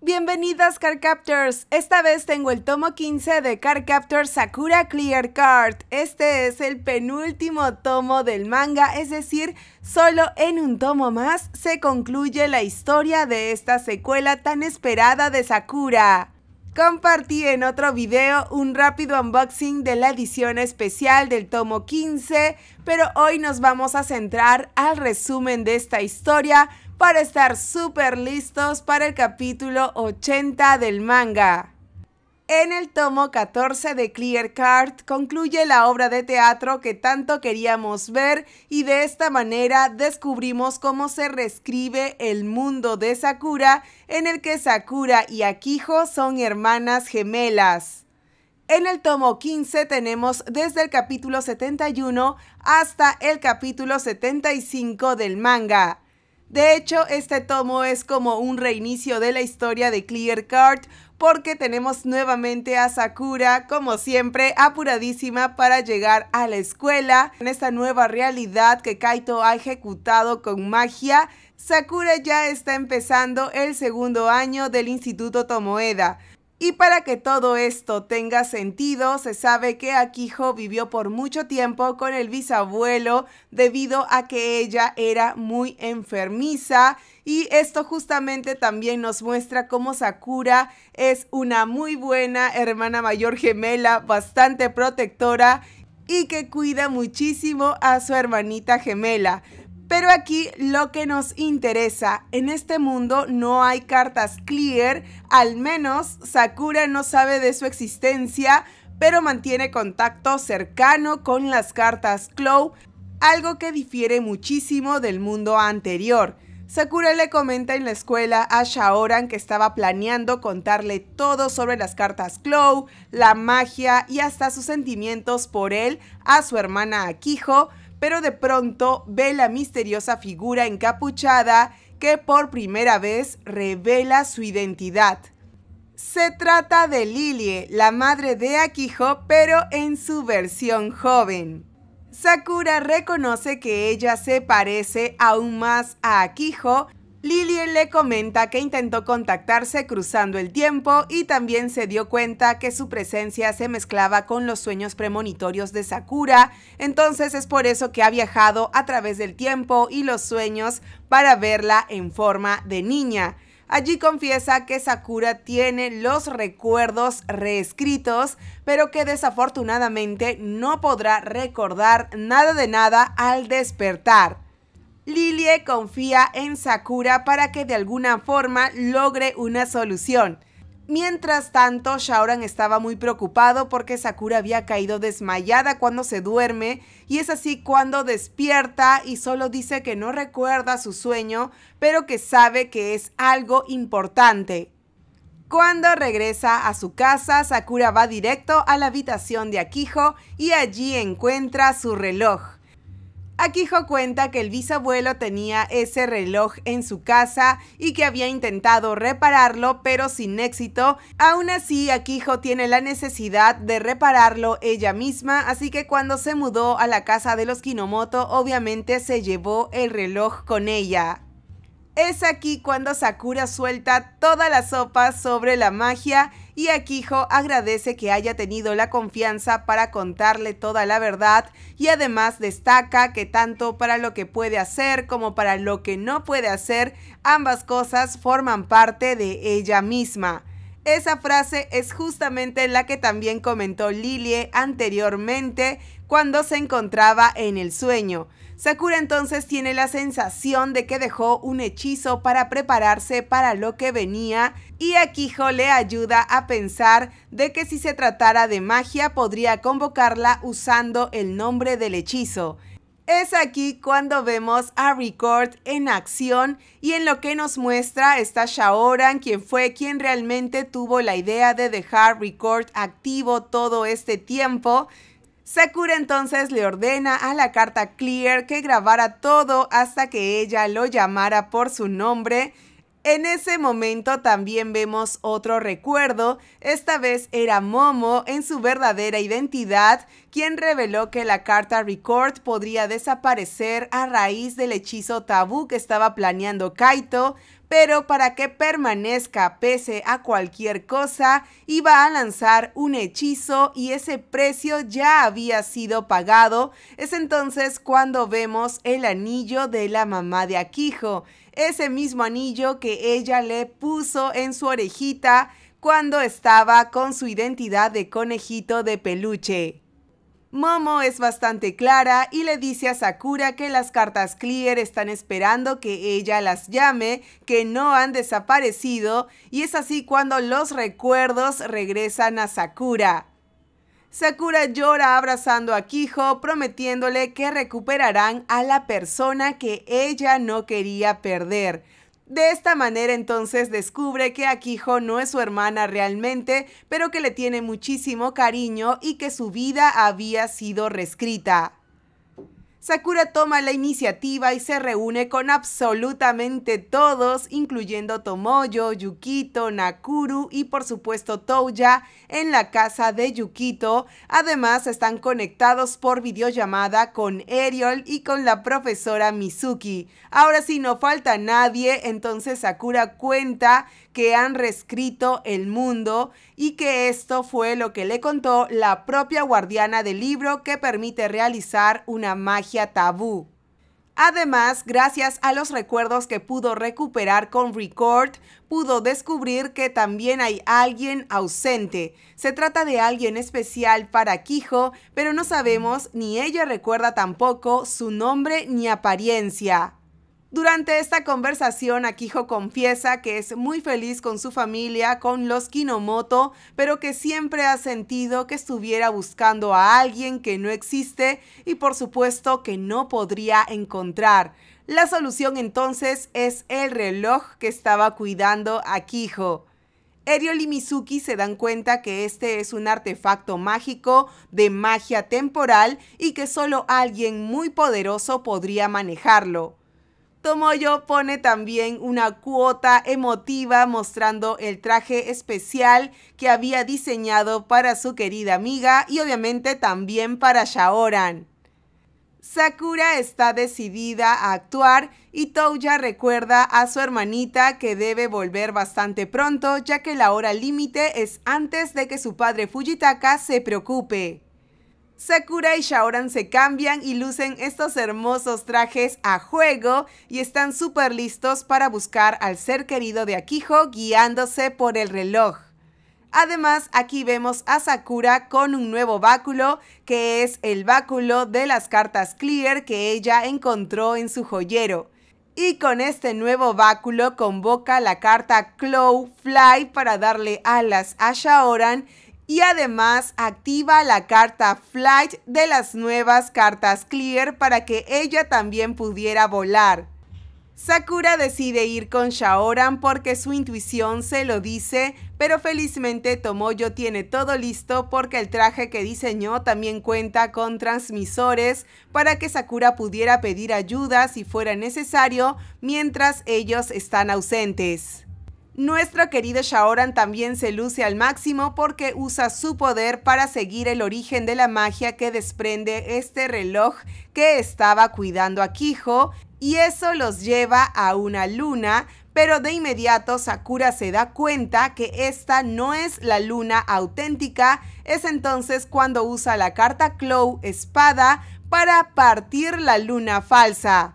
Bienvenidas Captors. esta vez tengo el tomo 15 de Captor Sakura Clear Card. Este es el penúltimo tomo del manga, es decir, solo en un tomo más se concluye la historia de esta secuela tan esperada de Sakura. Compartí en otro video un rápido unboxing de la edición especial del tomo 15, pero hoy nos vamos a centrar al resumen de esta historia para estar súper listos para el capítulo 80 del manga. En el tomo 14 de Clear Card concluye la obra de teatro que tanto queríamos ver y de esta manera descubrimos cómo se reescribe el mundo de Sakura en el que Sakura y Akijo son hermanas gemelas. En el tomo 15 tenemos desde el capítulo 71 hasta el capítulo 75 del manga. De hecho, este tomo es como un reinicio de la historia de Clear Card porque tenemos nuevamente a Sakura, como siempre, apuradísima para llegar a la escuela. En esta nueva realidad que Kaito ha ejecutado con magia, Sakura ya está empezando el segundo año del Instituto Tomoeda. Y para que todo esto tenga sentido, se sabe que Akijo vivió por mucho tiempo con el bisabuelo debido a que ella era muy enfermiza y esto justamente también nos muestra cómo Sakura es una muy buena hermana mayor gemela, bastante protectora y que cuida muchísimo a su hermanita gemela. Pero aquí lo que nos interesa, en este mundo no hay cartas clear, al menos Sakura no sabe de su existencia, pero mantiene contacto cercano con las cartas Clow, algo que difiere muchísimo del mundo anterior. Sakura le comenta en la escuela a Shaoran que estaba planeando contarle todo sobre las cartas Clow, la magia y hasta sus sentimientos por él a su hermana Akiho, pero de pronto ve la misteriosa figura encapuchada que por primera vez revela su identidad. Se trata de Lilie, la madre de Akiho, pero en su versión joven. Sakura reconoce que ella se parece aún más a Akiho Lillian le comenta que intentó contactarse cruzando el tiempo y también se dio cuenta que su presencia se mezclaba con los sueños premonitorios de Sakura, entonces es por eso que ha viajado a través del tiempo y los sueños para verla en forma de niña. Allí confiesa que Sakura tiene los recuerdos reescritos, pero que desafortunadamente no podrá recordar nada de nada al despertar. Lilie confía en Sakura para que de alguna forma logre una solución. Mientras tanto, Shaoran estaba muy preocupado porque Sakura había caído desmayada cuando se duerme y es así cuando despierta y solo dice que no recuerda su sueño, pero que sabe que es algo importante. Cuando regresa a su casa, Sakura va directo a la habitación de Akiho y allí encuentra su reloj. Akiho cuenta que el bisabuelo tenía ese reloj en su casa y que había intentado repararlo pero sin éxito. Aún así, Akiho tiene la necesidad de repararlo ella misma, así que cuando se mudó a la casa de los Kinomoto, obviamente se llevó el reloj con ella. Es aquí cuando Sakura suelta toda la sopa sobre la magia y Akijo agradece que haya tenido la confianza para contarle toda la verdad y además destaca que tanto para lo que puede hacer como para lo que no puede hacer, ambas cosas forman parte de ella misma. Esa frase es justamente la que también comentó Lilie anteriormente cuando se encontraba en el sueño. Sakura entonces tiene la sensación de que dejó un hechizo para prepararse para lo que venía y Akiho le ayuda a pensar de que si se tratara de magia podría convocarla usando el nombre del hechizo. Es aquí cuando vemos a Record en acción y en lo que nos muestra está Shaoran, quien fue quien realmente tuvo la idea de dejar Record activo todo este tiempo, Sakura entonces le ordena a la carta Clear que grabara todo hasta que ella lo llamara por su nombre. En ese momento también vemos otro recuerdo, esta vez era Momo en su verdadera identidad, quien reveló que la carta Record podría desaparecer a raíz del hechizo tabú que estaba planeando Kaito, pero para que permanezca pese a cualquier cosa, iba a lanzar un hechizo y ese precio ya había sido pagado. Es entonces cuando vemos el anillo de la mamá de Aquijo, ese mismo anillo que ella le puso en su orejita cuando estaba con su identidad de conejito de peluche. Momo es bastante clara y le dice a Sakura que las cartas Clear están esperando que ella las llame, que no han desaparecido y es así cuando los recuerdos regresan a Sakura. Sakura llora abrazando a Kijo prometiéndole que recuperarán a la persona que ella no quería perder. De esta manera entonces descubre que Akiho no es su hermana realmente, pero que le tiene muchísimo cariño y que su vida había sido reescrita. Sakura toma la iniciativa y se reúne con absolutamente todos, incluyendo Tomoyo, Yukito, Nakuru y por supuesto Touya, en la casa de Yukito. Además están conectados por videollamada con Eriol y con la profesora Mizuki. Ahora si no falta nadie, entonces Sakura cuenta que han reescrito el mundo y que esto fue lo que le contó la propia guardiana del libro que permite realizar una magia tabú. Además, gracias a los recuerdos que pudo recuperar con Record, pudo descubrir que también hay alguien ausente. Se trata de alguien especial para Quijo, pero no sabemos ni ella recuerda tampoco su nombre ni apariencia. Durante esta conversación, Akijo confiesa que es muy feliz con su familia, con los Kinomoto, pero que siempre ha sentido que estuviera buscando a alguien que no existe y por supuesto que no podría encontrar. La solución entonces es el reloj que estaba cuidando Akijo. Eriol y Mizuki se dan cuenta que este es un artefacto mágico de magia temporal y que solo alguien muy poderoso podría manejarlo. Tomoyo pone también una cuota emotiva mostrando el traje especial que había diseñado para su querida amiga y obviamente también para Shaoran. Sakura está decidida a actuar y Touya recuerda a su hermanita que debe volver bastante pronto ya que la hora límite es antes de que su padre Fujitaka se preocupe. Sakura y Shaoran se cambian y lucen estos hermosos trajes a juego y están súper listos para buscar al ser querido de Akiho guiándose por el reloj. Además, aquí vemos a Sakura con un nuevo báculo, que es el báculo de las cartas Clear que ella encontró en su joyero. Y con este nuevo báculo convoca la carta Claw Fly para darle alas a Shaoran y además activa la carta Flight de las nuevas cartas Clear para que ella también pudiera volar. Sakura decide ir con Shaoran porque su intuición se lo dice, pero felizmente Tomoyo tiene todo listo porque el traje que diseñó también cuenta con transmisores para que Sakura pudiera pedir ayuda si fuera necesario mientras ellos están ausentes. Nuestro querido Shaoran también se luce al máximo porque usa su poder para seguir el origen de la magia que desprende este reloj que estaba cuidando a Kijo y eso los lleva a una luna, pero de inmediato Sakura se da cuenta que esta no es la luna auténtica, es entonces cuando usa la carta Clow Espada para partir la luna falsa.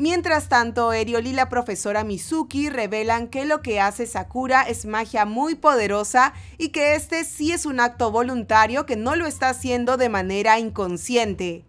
Mientras tanto, Eriol y la profesora Mizuki revelan que lo que hace Sakura es magia muy poderosa y que este sí es un acto voluntario que no lo está haciendo de manera inconsciente.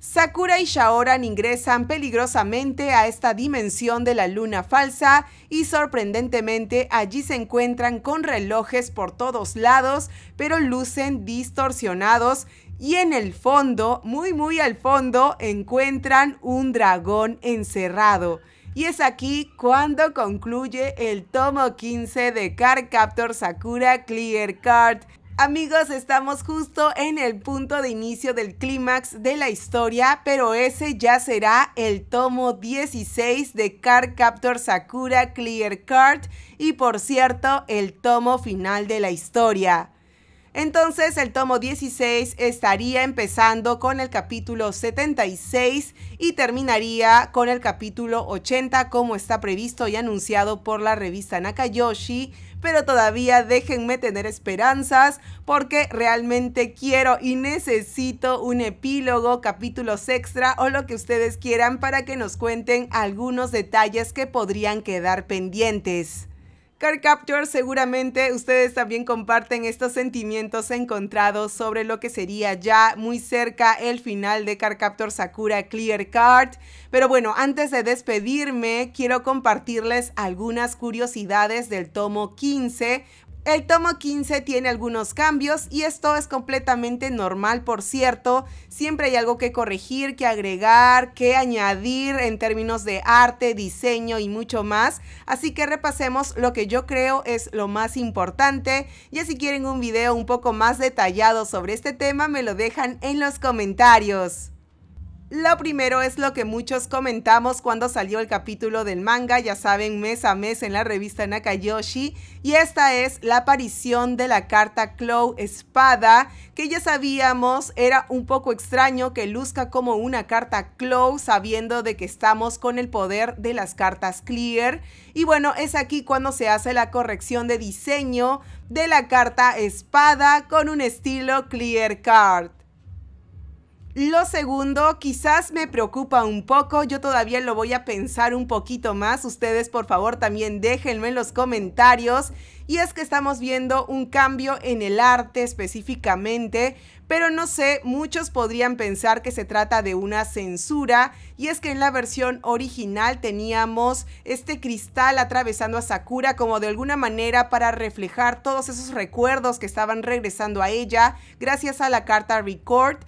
Sakura y Shaoran ingresan peligrosamente a esta dimensión de la luna falsa y sorprendentemente allí se encuentran con relojes por todos lados, pero lucen distorsionados y en el fondo, muy muy al fondo, encuentran un dragón encerrado. Y es aquí cuando concluye el tomo 15 de Card Captor Sakura Clear Card. Amigos, estamos justo en el punto de inicio del clímax de la historia, pero ese ya será el tomo 16 de Card Captor Sakura Clear Card y por cierto, el tomo final de la historia. Entonces el tomo 16 estaría empezando con el capítulo 76 y terminaría con el capítulo 80 como está previsto y anunciado por la revista Nakayoshi, pero todavía déjenme tener esperanzas porque realmente quiero y necesito un epílogo, capítulos extra o lo que ustedes quieran para que nos cuenten algunos detalles que podrían quedar pendientes. Car Capture seguramente ustedes también comparten estos sentimientos encontrados sobre lo que sería ya muy cerca el final de Car Sakura Clear Card. Pero bueno, antes de despedirme, quiero compartirles algunas curiosidades del tomo 15 el tomo 15 tiene algunos cambios y esto es completamente normal, por cierto. Siempre hay algo que corregir, que agregar, que añadir en términos de arte, diseño y mucho más. Así que repasemos lo que yo creo es lo más importante. y si quieren un video un poco más detallado sobre este tema, me lo dejan en los comentarios. Lo primero es lo que muchos comentamos cuando salió el capítulo del manga, ya saben, mes a mes en la revista Nakayoshi, y esta es la aparición de la carta Claw Espada, que ya sabíamos era un poco extraño que luzca como una carta Claw sabiendo de que estamos con el poder de las cartas Clear. Y bueno, es aquí cuando se hace la corrección de diseño de la carta Espada con un estilo Clear Card. Lo segundo, quizás me preocupa un poco, yo todavía lo voy a pensar un poquito más, ustedes por favor también déjenme en los comentarios, y es que estamos viendo un cambio en el arte específicamente, pero no sé, muchos podrían pensar que se trata de una censura, y es que en la versión original teníamos este cristal atravesando a Sakura como de alguna manera para reflejar todos esos recuerdos que estaban regresando a ella gracias a la carta Record,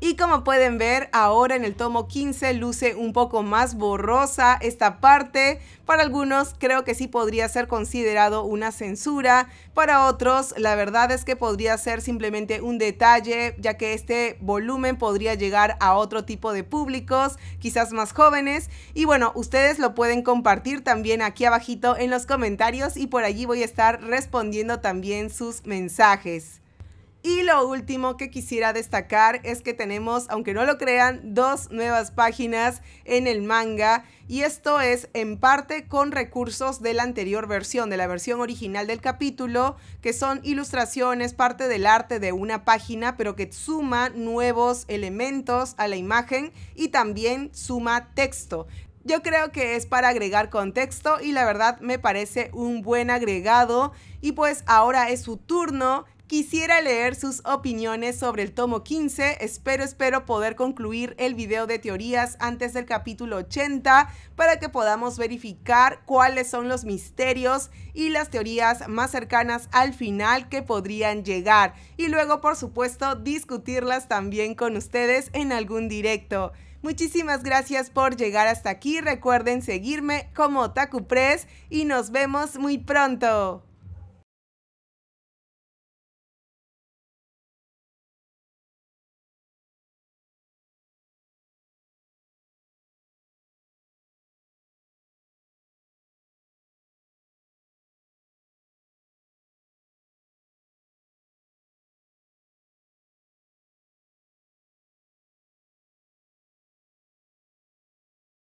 y como pueden ver, ahora en el tomo 15 luce un poco más borrosa esta parte. Para algunos creo que sí podría ser considerado una censura. Para otros, la verdad es que podría ser simplemente un detalle, ya que este volumen podría llegar a otro tipo de públicos, quizás más jóvenes. Y bueno, ustedes lo pueden compartir también aquí abajito en los comentarios y por allí voy a estar respondiendo también sus mensajes. Y lo último que quisiera destacar es que tenemos, aunque no lo crean, dos nuevas páginas en el manga y esto es en parte con recursos de la anterior versión, de la versión original del capítulo, que son ilustraciones, parte del arte de una página, pero que suma nuevos elementos a la imagen y también suma texto. Yo creo que es para agregar contexto y la verdad me parece un buen agregado. Y pues ahora es su turno Quisiera leer sus opiniones sobre el tomo 15, espero espero poder concluir el video de teorías antes del capítulo 80 para que podamos verificar cuáles son los misterios y las teorías más cercanas al final que podrían llegar y luego por supuesto discutirlas también con ustedes en algún directo. Muchísimas gracias por llegar hasta aquí, recuerden seguirme como TacuPress y nos vemos muy pronto.